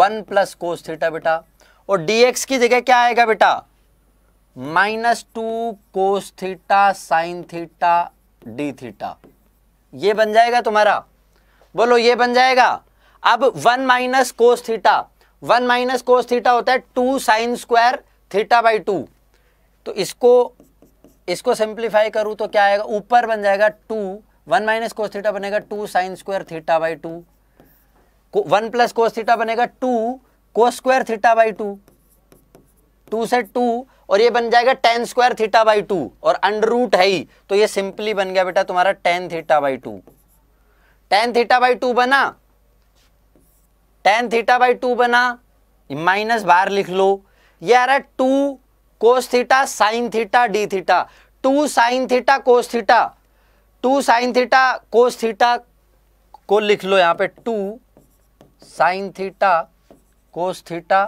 one plus cos theta बेटा और डीएक्स की जगह क्या आएगा बेटा minus two cos theta sine theta d theta ये बन जाएगा तुम्हारा बोलो ये बन जाएगा अब one minus cos theta one minus cos theta होता है two sine square theta by two तो इसको इसको सिंप्लीफाई करूं तो क्या आएगा ऊपर बन जाएगा two one minus cos theta बनेगा two sine square theta by two one plus cos theta बनेगा two cos square theta by two two से टू और ये बन जाएगा tan square theta by two और अंडर रूट है ही तो ये सिंपली बन गया बेटा तुम्हारा tan theta by two tan theta by two बना टेन थीटा बाई टू बना माइनस बाहर लिख लो ये आ रहा है two cos theta sine theta d theta two sine theta cos theta two sine theta cos theta को लिख लो यहाँ पे two sine theta cos theta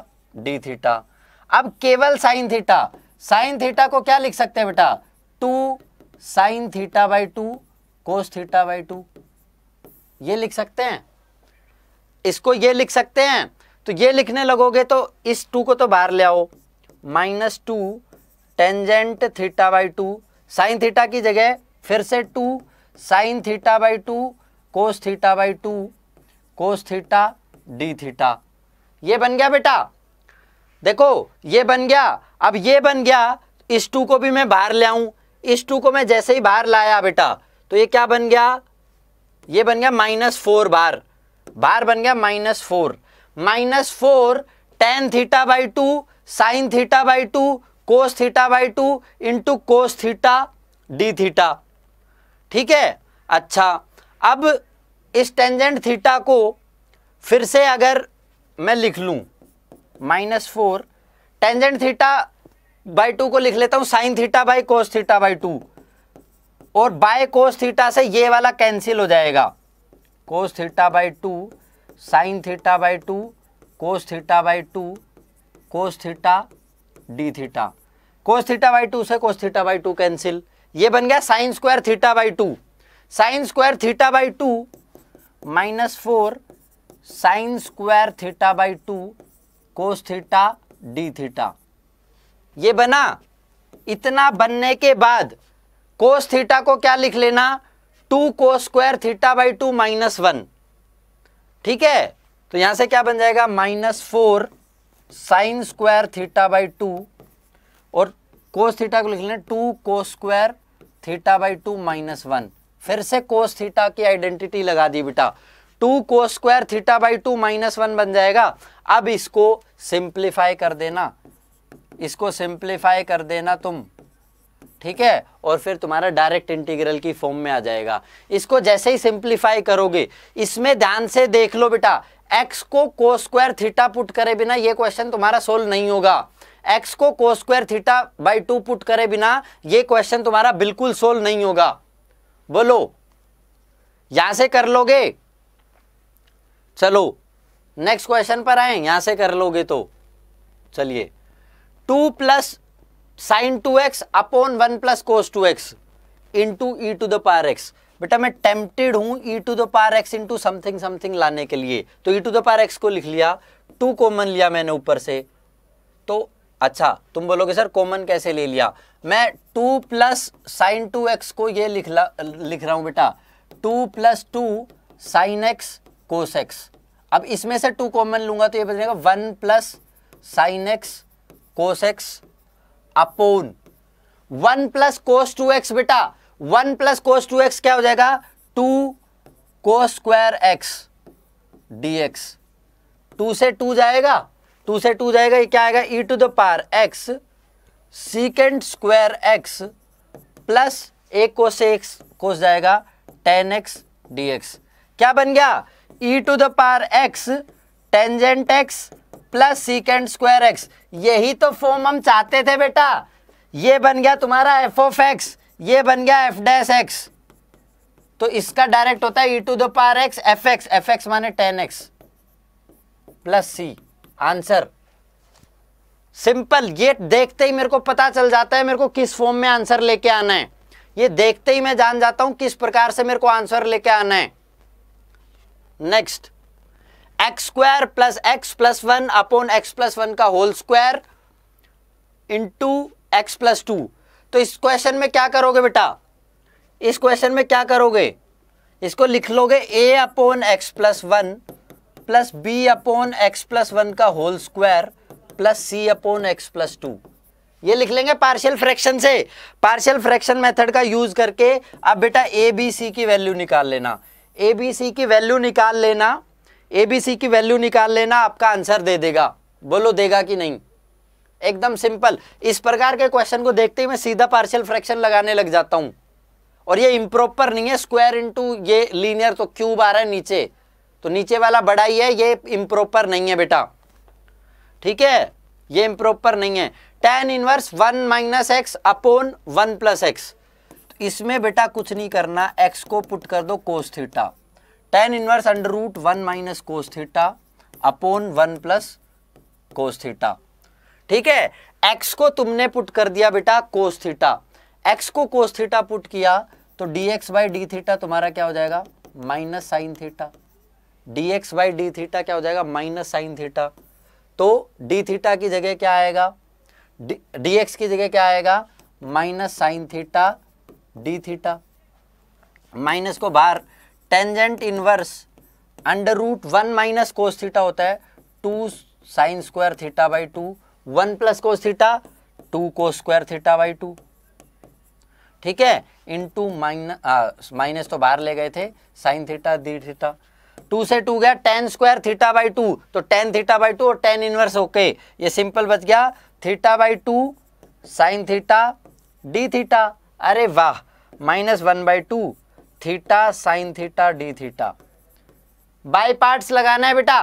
d theta अब केवल साइन थीटा साइन थीटा को क्या लिख सकते हैं बेटा two sine theta by two cos theta by two ये लिख सकते हैं इसको ये लिख सकते हैं तो ये लिखने लगोगे तो इस टू को तो बाहर ले आओ minus two tangent theta by two sine theta की जगह फिर से two sine theta by two cos theta by two cos theta d theta ये बन गया बेटा देखो ये बन गया अब ये बन गया इस टू को भी मैं बाहर ले आऊं इस टू को मैं जैसे ही बाहर लाया बेटा तो ये क्या बन गया ये बन गया माइनस फोर बार बार बन गया minus four minus four tan theta by two sine theta by two cos theta by two into cos theta d theta ठीक है अच्छा अब इस टेंजेंट थीटा को फिर से अगर मैं लिख लूँ minus four tangent theta by two को लिख लेता हूँ sine theta by cos theta by two और बाय कोस थीटा से ये वाला कैंसिल हो जाएगा cos theta by two sine theta by two cos theta by two cos theta d theta cos theta by two से cos theta by two cancel ये बन गया sine square theta by two sine square theta by two minus four sine square theta by two cos theta d theta ये बना इतना बनने के बाद कोस थीटा को क्या लिख लेना टू को square theta by two minus one ठीक है तो यहां से क्या बन जाएगा minus four sine square theta by two और कोस थीटा को लिख लेना टू को square theta by two minus one फिर से कोस थीटा की आइडेंटिटी लगा दी बेटा टू को square theta by two minus one बन जाएगा अब इसको सिंप्लीफाई कर देना इसको सिंप्लीफाई कर देना तुम ठीक है और फिर तुम्हारा डायरेक्ट इंटीग्रल की फॉर्म में आ जाएगा इसको जैसे ही सिंप्लीफाई करोगे इसमें ध्यान से देख लो बेटा एक्स को को स्क्वायर थीटा पुट करे बिना ये क्वेश्चन तुम्हारा सोल्व नहीं होगा एक्स को cos square theta by two put करे बिना ये क्वेश्चन तुम्हारा बिल्कुल सोल्व नहीं होगा बोलो यहां से कर लोगे चलो नेक्स्ट क्वेश्चन पर आए यहां से कर लोगे तो चलिए two plus sine two x upon one plus cos two x into e to the power x बेटा मैं टेम्पटेड हूं e to the power x two something something लाने के लिए तो e to the power x को लिख लिया टू कॉमन लिया मैंने ऊपर से तो अच्छा तुम बोलोगे सर कॉमन कैसे ले लिया मैं two plus sine two x को ये लिख ला लिख रहा हूं बेटा two plus two sine x cos x अब इसमें से टू कॉमन लूंगा तो ये बनेगा one plus sine x cos x upon one plus cos two x बेटा one plus cos two x क्या हो जाएगा टू को square x d x two से टू जाएगा टू से टू जाएगा ये क्या आएगा e to the power x secant square x plus एक कोस एक्स कोस जाएगा टेन एक्स डी एक्स क्या बन गया e to the power x tangent x plus secant square x यही तो फॉर्म हम चाहते थे बेटा ये बन गया तुम्हारा एफ ऑफ एक्स ये बन गया एफ डैश एक्स तो इसका डायरेक्ट होता है e to the power x f x f x माने tan x plus c answer simple ये देखते ही मेरे को पता चल जाता है मेरे को किस फॉर्म में आंसर लेके आना है ये देखते ही मैं जान जाता हूं किस प्रकार से मेरे को आंसर लेके आना है next x square plus x plus one upon x plus one का whole square into x plus two तो इस क्वेश्चन में क्या करोगे बेटा इस क्वेश्चन में क्या करोगे इसको लिख लोगे A upon x plus one plus B upon x plus one का whole square plus C upon x plus two ये लिख लेंगे पार्शियल फ्रैक्शन से पार्शियल फ्रैक्शन मेथड का यूज करके अब बेटा ए बी सी की वैल्यू निकाल लेना ए बी सी की वैल्यू निकाल लेना ए बी सी की वैल्यू निकाल लेना आपका आंसर दे देगा बोलो देगा कि नहीं एकदम सिंपल इस प्रकार के क्वेश्चन को देखते ही मैं सीधा पार्शियल फ्रैक्शन लगाने लग जाता हूँ और ये इम्प्रॉपर नहीं है स्क्वायर इंटू ये लीनियर तो क्यूब आ रहा है नीचे तो नीचे वाला बड़ा ही है ये इम्प्रॉपर नहीं है बेटा ठीक है ये इम्प्रॉपर नहीं है tan inverse one minus x upon one plus x इसमें बेटा कुछ नहीं करना एक्स को पुट कर दो cos theta tan inverse under root one minus cos theta upon one plus cos theta ठीक है एक्स को तुमने पुट कर दिया बेटा कोस थीटा एक्स को कोस थीटा पुट किया तो D x by d theta तुम्हारा क्या हो जाएगा minus sine theta d x by d theta क्या हो जाएगा माइनस साइन थीटा तो डी थीटा की जगह क्या आएगा एक्स की जगह क्या आएगा minus sine theta d theta minus को बाहर tangent inverse under root one minus cos theta होता है two sine square theta by two one plus cos theta two को स्क्वायर थीटा बाई टू ठीक है इंटू माइनस माइनस तो बाहर ले गए थे sine theta d theta two से टू गया tan square theta by two तो टेन थीटा बाई टू और टेन इनवर्स ओके ये सिंपल बच गया theta by two sine theta d theta अरे वाह minus one by two theta sine theta d theta by parts लगाना है बेटा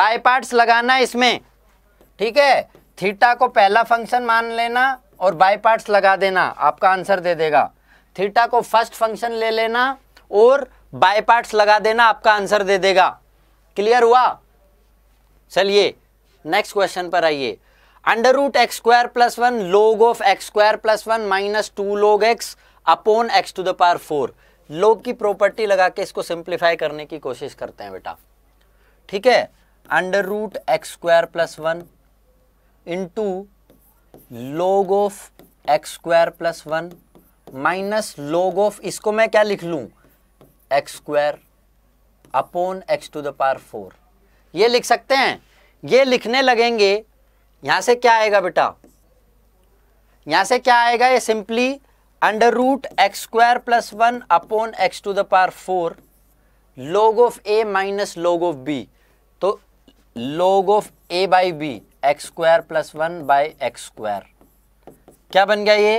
बाई पार्ट्स लगाना है इसमें ठीक है थीटा को पहला फंक्शन मान लेना और बाई पार्ट्स लगा देना आपका आंसर दे देगा थीटा को फर्स्ट फंक्शन ले लेना और बाई पार्ट्स लगा देना आपका आंसर दे देगा क्लियर हुआ चलिए नेक्स्ट क्वेश्चन पर आइए under root x square plus one log of x square plus one minus two log x upon x to the power four log की प्रॉपर्टी लगा के इसको सिंप्लीफाई करने की कोशिश करते हैं बेटा ठीक है under root x square plus one into log of x square plus one minus log of इसको मैं क्या लिख लूं x square upon x to the power four ये लिख सकते हैं ये लिखने लगेंगे यहां से क्या आएगा बेटा यहां से क्या आएगा ये simply under root x square plus one upon x to the power four log of A minus log of B तो log of A by B x square plus one by x square क्या बन गया ये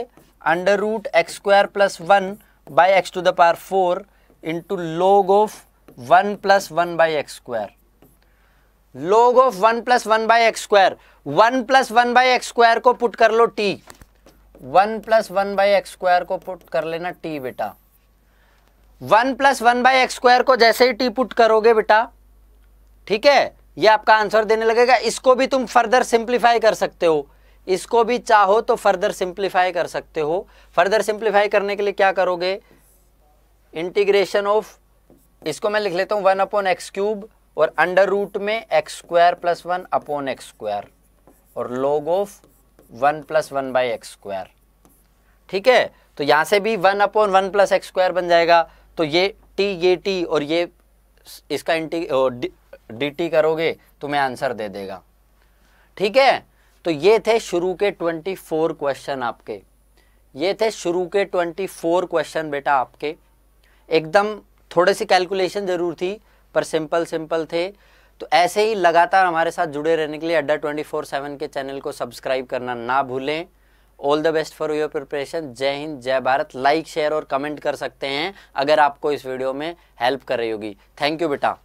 under root x square plus one by x to the power four into log of one plus one by x square log of one plus one by x square one plus one by x square को पुट कर लो T one plus one by x square को पुट कर लेना टी बेटा one plus one by x square को जैसे ही टी पुट करोगे बेटा ठीक है ये आपका आंसर देने लगेगा इसको भी तुम फर्दर सिंप्लीफाई कर सकते हो इसको भी चाहो तो फर्दर सिंप्लीफाई कर सकते हो फर्दर सिंप्लीफाई करने के लिए क्या करोगे इंटीग्रेशन ऑफ इसको मैं लिख लेता हूं वन अपॉन एक्स क्यूब और अंडर रूट में x square plus one upon x square और log of one plus one by x square ठीक है तो यहाँ से भी one upon one plus x square बन जाएगा तो ये टी ये टी और ये इसका इंटी डी टी करोगे तुम्हें तो आंसर दे देगा ठीक है तो ये थे शुरू के ट्वेंटी फोर क्वेश्चन आपके ये थे शुरू के ट्वेंटी फोर क्वेश्चन बेटा आपके एकदम थोड़े सी कैलकुलेशन ज़रूर थी पर सिंपल सिंपल थे तो ऐसे ही लगातार हमारे साथ जुड़े रहने के लिए अड्डा ट्वेंटी फोर सेवन के चैनल को सब्सक्राइब करना ना भूलें all the best for your preparation जय हिंद जय भारत लाइक शेयर और कमेंट कर सकते हैं अगर आपको इस वीडियो में हेल्प कर रही होगी थैंक यू बेटा